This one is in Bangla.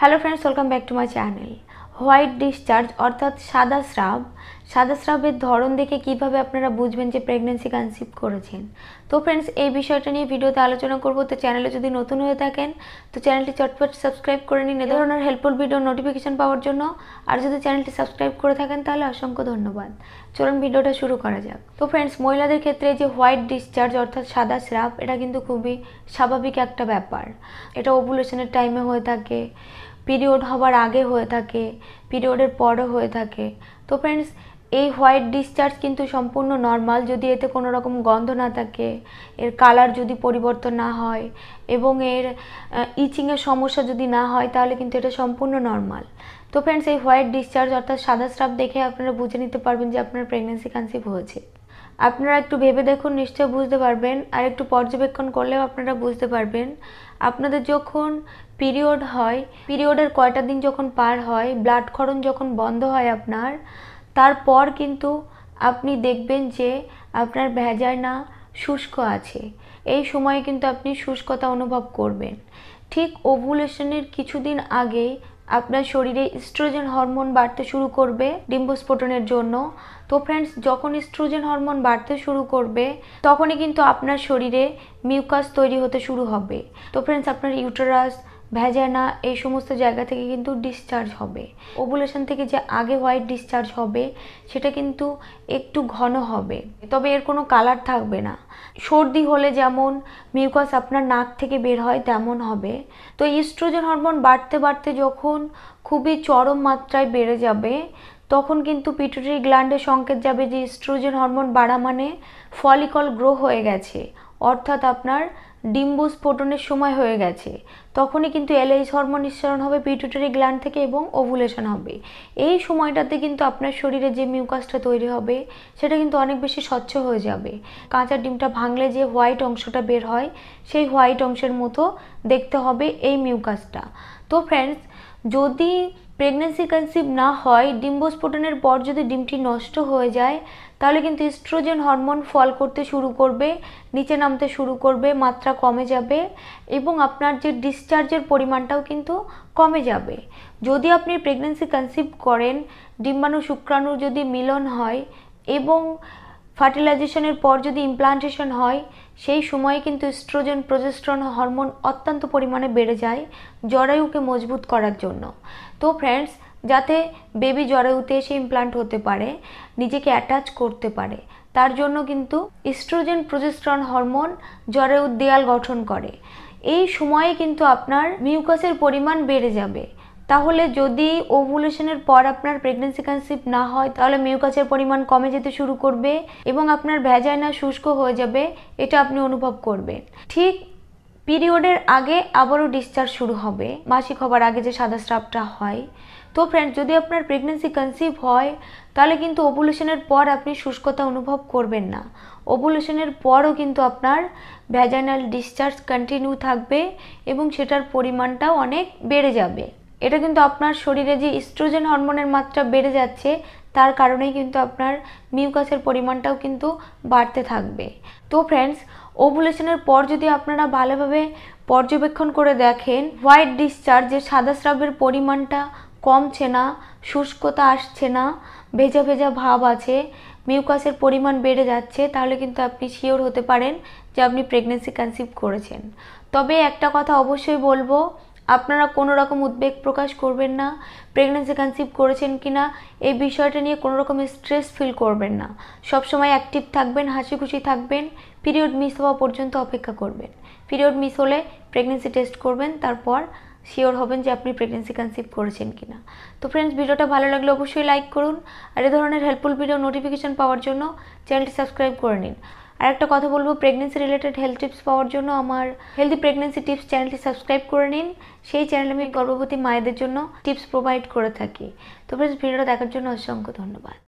hello friends welcome back to my channel white discharge অর্থাৎ সাদা স্রাব সাদা ধরন দেখে কিভাবে আপনারা বুঝবেন যে প্রেগনেন্সি কনসিভ করেছেন তো ফ্রেন্ডস এই বিষয়টা নিয়ে ভিডিওতে আলোচনা করব তো চ্যানেলে যদি নতুন হয়ে থাকেন তো চ্যানেলটি চটপট সাবস্ক্রাইব করে নিন এ ধরনের হেল্পফুল ভিডিও নোটিফিকেশন পাওয়ার জন্য আর যদি চ্যানেলটি সাবস্ক্রাইব করে থাকেন তাহলে অসংখ্য ধন্যবাদ চলুন ভিডিওটা শুরু করা যাক তো ফ্রেন্ডস মহিলাদের ক্ষেত্রে যে হোয়াইট ডিসচার্জ অর্থাৎ সাদা স্রাব এটা কিন্তু খুবই স্বাভাবিক একটা ব্যাপার এটা ওভুলেশনের টাইমে হয়ে থাকে পিরিয়ড হবার আগে হয়ে থাকে পিরিয়ডের পরও হয়ে থাকে তো ফ্রেন্ডস এই হোয়াইট ডিসচার্জ কিন্তু সম্পূর্ণ নর্মাল যদি এতে কোনো রকম গন্ধ না থাকে এর কালার যদি পরিবর্তন না হয় এবং এর ইচিংয়ের সমস্যা যদি না হয় তাহলে কিন্তু এটা সম্পূর্ণ নর্মাল তো ফ্রেন্ডস এই হোয়াইট ডিসচার্জ অর্থাৎ সাদা স্রাব দেখে আপনারা বুঝে নিতে পারবেন যে আপনার প্রেগনেন্সি কনসিভ হয়েছে আপনারা একটু ভেবে দেখুন নিশ্চয় বুঝতে পারবেন আর একটু পর্যবেক্ষণ করলেও আপনারা বুঝতে পারবেন আপনাদের যখন পিরিয়ড হয় পিরিয়ডের কয়টা দিন যখন পার হয় ব্লাড খরণ যখন বন্ধ হয় আপনার তারপর কিন্তু আপনি দেখবেন যে আপনার না শুষ্ক আছে এই সময়ে কিন্তু আপনি শুষ্কতা অনুভব করবেন ঠিক ওভুলেশনের কিছুদিন আগে আপনার শরীরে স্ট্রোজেন হরমোন বাড়তে শুরু করবে ডিম্বস্ফোটনের জন্য তো ফ্রেন্ডস যখন ইস্ট্রোজেন হরমোন বাড়তে শুরু করবে তখনই কিন্তু আপনার শরীরে মিউকাস তৈরি হতে শুরু হবে তো ফ্রেন্ডস আপনার ইউটারাস ভ্যাজানা এই সমস্ত জায়গা থেকে কিন্তু ডিসচার্জ হবে ওবুলেশন থেকে যে আগে হোয়াইট ডিসচার্জ হবে সেটা কিন্তু একটু ঘন হবে তবে এর কোনো কালার থাকবে না সর্দি হলে যেমন মিউকাস আপনার নাক থেকে বের হয় তেমন হবে তো ইস্ট্রোজেন হরমোন বাড়তে বাড়তে যখন খুবই চরম মাত্রায় বেড়ে যাবে তখন কিন্তু পিটুটির গ্ল্যান্ডে সংকেত যাবে যে ইস্ট্রোজেন হরমোন বাড়া মানে ফলিকল গ্রো হয়ে গেছে অর্থাৎ আপনার স্ফোটনের সময় হয়ে গেছে তখনই কিন্তু এলএইচ হরমোন নিঃসরণ হবে পিটুটারি গ্ল্যান্ড থেকে এবং ওভুলেশন হবে এই সময়টাতে কিন্তু আপনার শরীরে যে মিউকাসটা তৈরি হবে সেটা কিন্তু অনেক বেশি স্বচ্ছ হয়ে যাবে কাঁচা ডিমটা ভাঙলে যে হোয়াইট অংশটা বের হয় সেই হোয়াইট অংশের মতো দেখতে হবে এই মিউকাসটা তো ফ্রেন্ডস যদি প্রেগনেন্সি কনসিভ না হয় ডিম্বস্ফোটনের পর যদি ডিমটি নষ্ট হয়ে যায় তাহলে কিন্তু ইস্ট্রোজেন হরমোন ফল করতে শুরু করবে নিচে নামতে শুরু করবে মাত্রা কমে যাবে এবং আপনার যে ডিসচার্জের পরিমাণটাও কিন্তু কমে যাবে যদি আপনি প্রেগনেন্সি কনসিভ করেন ডিম্বাণু শুক্রাণু যদি মিলন হয় এবং ফার্টিলাইজেশনের পর যদি ইমপ্লান্টেশন হয় সেই সময়ে কিন্তু স্ট্রোজেন প্রজেস্ট্রন হরমোন অত্যন্ত পরিমাণে বেড়ে যায় জরায়ুকে মজবুত করার জন্য তো ফ্রেন্ডস যাতে বেবি জরায়ুতে এসে ইমপ্লান্ট হতে পারে নিজেকে অ্যাটাচ করতে পারে তার জন্য কিন্তু ইস্ট্রোজেন প্রজেস্ট্রন হরমোন জরায়ুর দেয়াল গঠন করে এই সময়ে কিন্তু আপনার মিউকাসের পরিমাণ বেড়ে যাবে তাহলে যদি ওভুলেশনের পর আপনার প্রেগনেন্সি কনসিভ না হয় তাহলে মিউকাসের পরিমাণ কমে যেতে শুরু করবে এবং আপনার ভ্যাজাইনা শুষ্ক হয়ে যাবে এটা আপনি অনুভব করবেন ঠিক পিরিয়ডের আগে আবারও ডিসচার্জ শুরু হবে মাসিক হবার আগে যে সাদা স্রাবটা হয় তো ফ্রেন্ড যদি আপনার প্রেগনেন্সি কনসিভ হয় তাহলে কিন্তু ওভুলেশনের পর আপনি শুষ্কতা অনুভব করবেন না ওভুলেশনের পরও কিন্তু আপনার ভ্যাজাইনাল ডিসচার্জ কন্টিনিউ থাকবে এবং সেটার পরিমাণটাও অনেক বেড়ে যাবে এটা কিন্তু আপনার শরীরে যে ইস্ট্রোজেন হরমোনের মাত্রা বেড়ে যাচ্ছে তার কারণেই কিন্তু আপনার মিউকাসের পরিমাণটাও কিন্তু বাড়তে থাকবে তো ফ্রেন্ডস ওভুলেশনের পর যদি আপনারা ভালোভাবে পর্যবেক্ষণ করে দেখেন হোয়াইট ডিসচার্জের সাদা স্রাবের পরিমাণটা কমছে না শুষ্কতা আসছে না ভেজা ভেজা ভাব আছে মিউকাসের পরিমাণ বেড়ে যাচ্ছে তাহলে কিন্তু আপনি শিওর হতে পারেন যে আপনি প্রেগনেন্সি কনসিভ করেছেন তবে একটা কথা অবশ্যই বলবো আপনারা কোনো রকম উদ্বেগ প্রকাশ করবেন না প্রেগনেন্সি কনসিভ করেছেন কি না এই বিষয়টা নিয়ে কোনো রকম স্ট্রেস ফিল করবেন না সবসময় অ্যাক্টিভ থাকবেন হাসি খুশি থাকবেন পিরিয়ড মিস হওয়া পর্যন্ত অপেক্ষা করবেন পিরিয়ড মিস হলে প্রেগনেন্সি টেস্ট করবেন তারপর শিওর হবেন যে আপনি প্রেগনেন্সি কনসিভ করেছেন কি না তো ফ্রেন্ডস ভিডিওটা ভালো লাগলে অবশ্যই লাইক করুন আর এ ধরনের হেল্পফুল ভিডিও নোটিফিকেশান পাওয়ার জন্য চ্যানেলটি সাবস্ক্রাইব করে নিন আর একটা কথা বলবো প্রেগনেন্সি রিলেটেড হেলথ টিপস পাওয়ার জন্য আমার হেলদি প্রেগনেন্সি টিপস চ্যানেলটি সাবস্ক্রাইব করে নিন সেই চ্যানেলে আমি গর্ভবতী মায়েদের জন্য টিপস প্রোভাইড করে থাকি তো প্লিজ ভিডিওটা দেখার জন্য অসংখ্য ধন্যবাদ